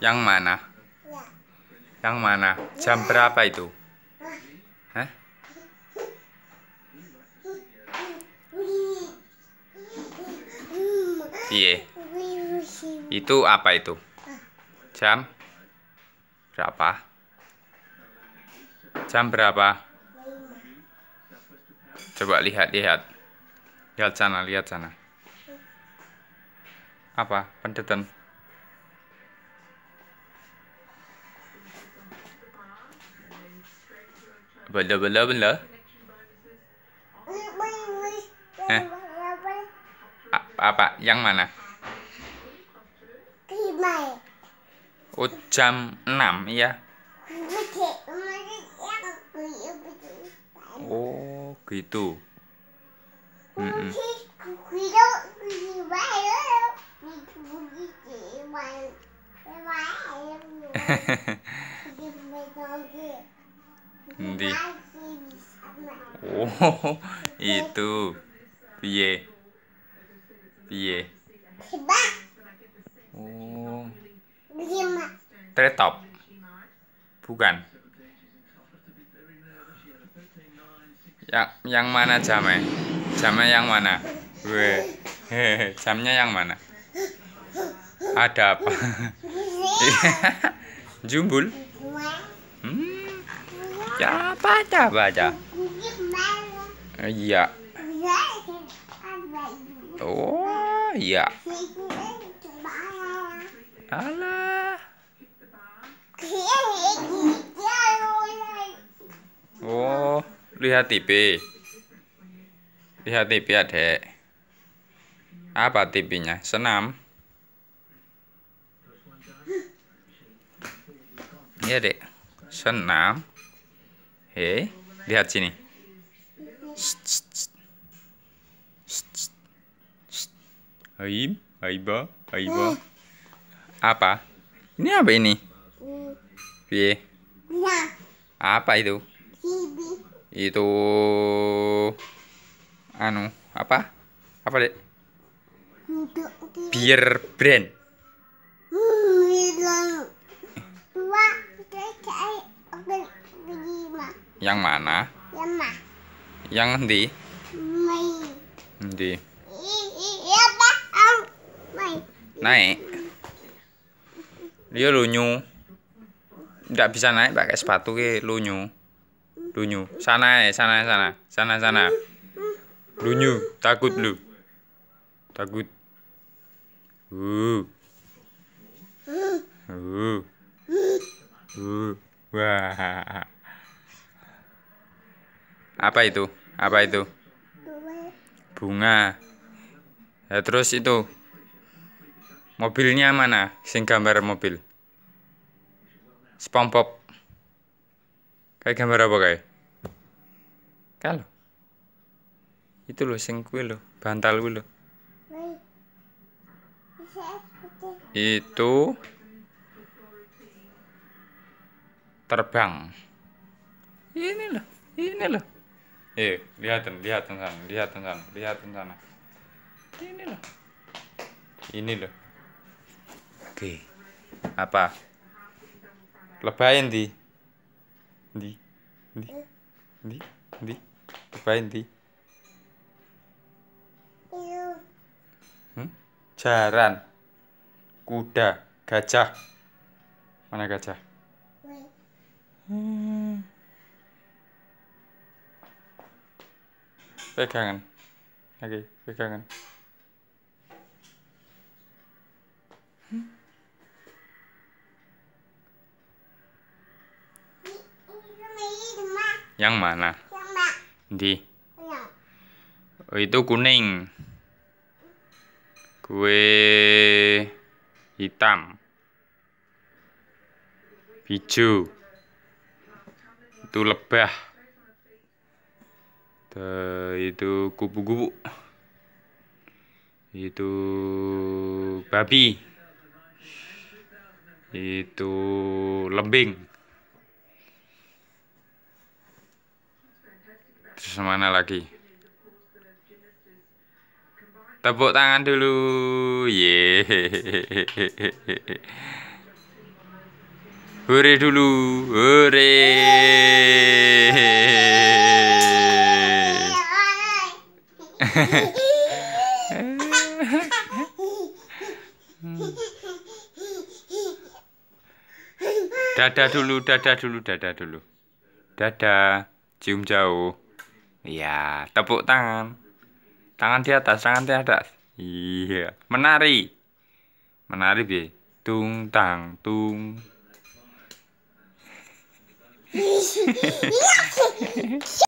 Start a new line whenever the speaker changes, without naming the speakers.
Yang mana? Ya. Yang mana? Jam berapa itu? Hah? Iya. Itu apa itu? Jam berapa? Jam berapa? Coba lihat, lihat. Lihat sana, lihat sana. Apa? Pendetan. Bela bela bela. Hah? Apa? Yang mana? Oh, jam 6 ya. Oh, gitu. Mm -mm. Hehehe Nanti.
Oh,
itu. Piye? Piye? Oh. Tretop. Bukan. Yang yang mana jamnya? Jamnya yang mana? Weh. jamnya yang mana? Ada apa? Jumbul. Ya, baca, baca. Iya. Oh, iya. Alah. Oh, lihat TV. Lihat TV, Adek. Apa TV-nya? Senam. Iya, Dek. Senam eh lihat sini. Aib, Aiba, Aiba. Apa? Ini apa ini? Piye? Iya. Apa itu? Itu anu, apa? Apa, Dek? Beer brand. Dua, tiga, empat, lima. Yang mana? Yang mana? Yang di? Di. Iya, naik. Dia lunyu. Tidak bisa naik pakai sepatu ke lunyu. Lunyu. Sana ya, sana sana. Sana sana. Lunyu, takut lu. Takut. Uh. Uh. Uh. Wah. Apa itu? Apa itu? Bunga. Ya, terus itu. Mobilnya mana? Sing gambar mobil. SpongeBob. Kayak gambar apa kayak? Kalau. Itu loh sing kue loh, bantal kue loh. Itu terbang. Ini loh, ini loh eh lihat lihat lihatin sana lihatin sana lihatin sana ini loh ini loh oke apa lebayin di di di di di lebayin di hmm? jaran kuda gajah mana gajah hmm. pegangan oke okay, pegangan yang mana di oh, itu kuning kue hitam hijau itu lebah itu kupu-kupu itu babi itu lembing terus mana lagi tepuk tangan dulu ye hore dulu hore dada dulu, dada dulu, dada dulu. dada Cium jauh. Iya, tepuk tangan. Tangan di atas, tangan di atas. Iya, menari. Menari, Bi. Tung tang tung.